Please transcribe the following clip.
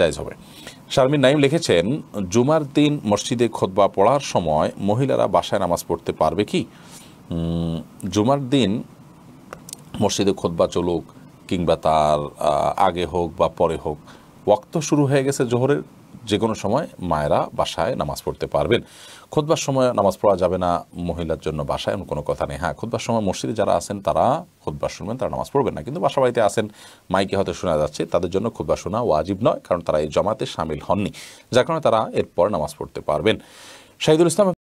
জায়জ হবে শারমিন নাইম লিখেছেন জুমার দিন মসজিদে খোদবা পড়ার সময় মহিলারা বাসায় নামাজ পড়তে পারবে কি জুমার দিন মসজিদে খোদবা চলুক কিংবা তার আগে হোক বা পরে হোক ওয়াক্ত শুরু হয়ে গেছে জোহরের যে কোনো সময় মায়েরা বাসায় নামাজ পড়তে পারবেন খোদবার সময় নামাজ পড়া যাবে না মহিলার জন্য বাসায় এমন কোনো কথা নেই হ্যাঁ খোদবার সময় মসজিদে যারা আছেন তারা খোদবার শুনবেন তারা নামাজ পড়বেন না কিন্তু বাসা বাড়িতে আসেন মাইকে হয়তো শোনা যাচ্ছে তাদের জন্য খোদবা শোনা ওয়াজিব নয় কারণ তারা এই জমাতে সামিল হননি যার কারণে তারা এরপর নামাজ পড়তে পারবেন শাহিদুল ইসলাম